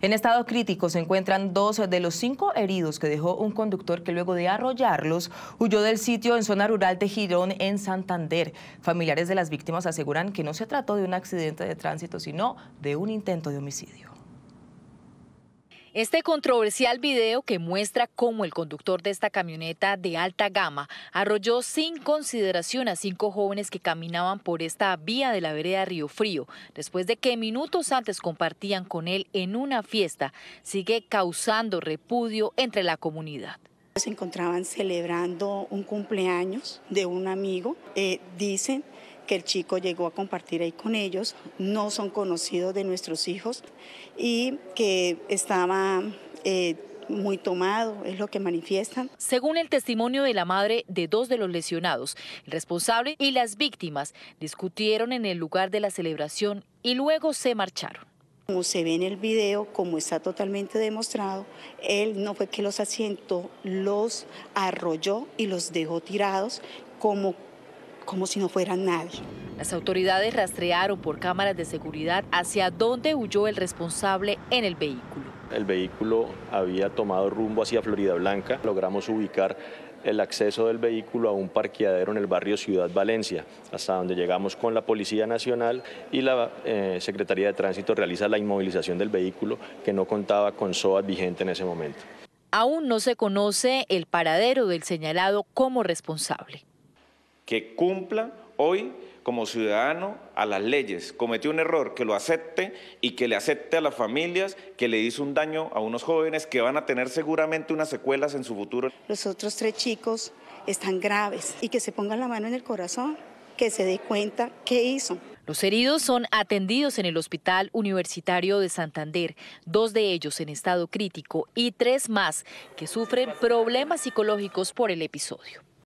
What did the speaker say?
En estado crítico se encuentran dos de los cinco heridos que dejó un conductor que luego de arrollarlos huyó del sitio en zona rural de Girón, en Santander. Familiares de las víctimas aseguran que no se trató de un accidente de tránsito, sino de un intento de homicidio. Este controversial video que muestra cómo el conductor de esta camioneta de alta gama arrolló sin consideración a cinco jóvenes que caminaban por esta vía de la vereda Río Frío, después de que minutos antes compartían con él en una fiesta, sigue causando repudio entre la comunidad. Se encontraban celebrando un cumpleaños de un amigo. Eh, dicen que el chico llegó a compartir ahí con ellos, no son conocidos de nuestros hijos y que estaba... Eh, muy tomado, es lo que manifiestan. Según el testimonio de la madre de dos de los lesionados, el responsable y las víctimas discutieron en el lugar de la celebración y luego se marcharon. Como se ve en el video, como está totalmente demostrado, él no fue que los asientó, los arrolló y los dejó tirados como como si no fuera nadie. Las autoridades rastrearon por cámaras de seguridad hacia dónde huyó el responsable en el vehículo. El vehículo había tomado rumbo hacia Florida Blanca. Logramos ubicar el acceso del vehículo a un parqueadero en el barrio Ciudad Valencia, hasta donde llegamos con la Policía Nacional y la eh, Secretaría de Tránsito realiza la inmovilización del vehículo que no contaba con SOAT vigente en ese momento. Aún no se conoce el paradero del señalado como responsable que cumpla hoy como ciudadano a las leyes, cometió un error, que lo acepte y que le acepte a las familias que le hizo un daño a unos jóvenes que van a tener seguramente unas secuelas en su futuro. Los otros tres chicos están graves y que se pongan la mano en el corazón, que se dé cuenta qué hizo. Los heridos son atendidos en el Hospital Universitario de Santander, dos de ellos en estado crítico y tres más que sufren problemas psicológicos por el episodio.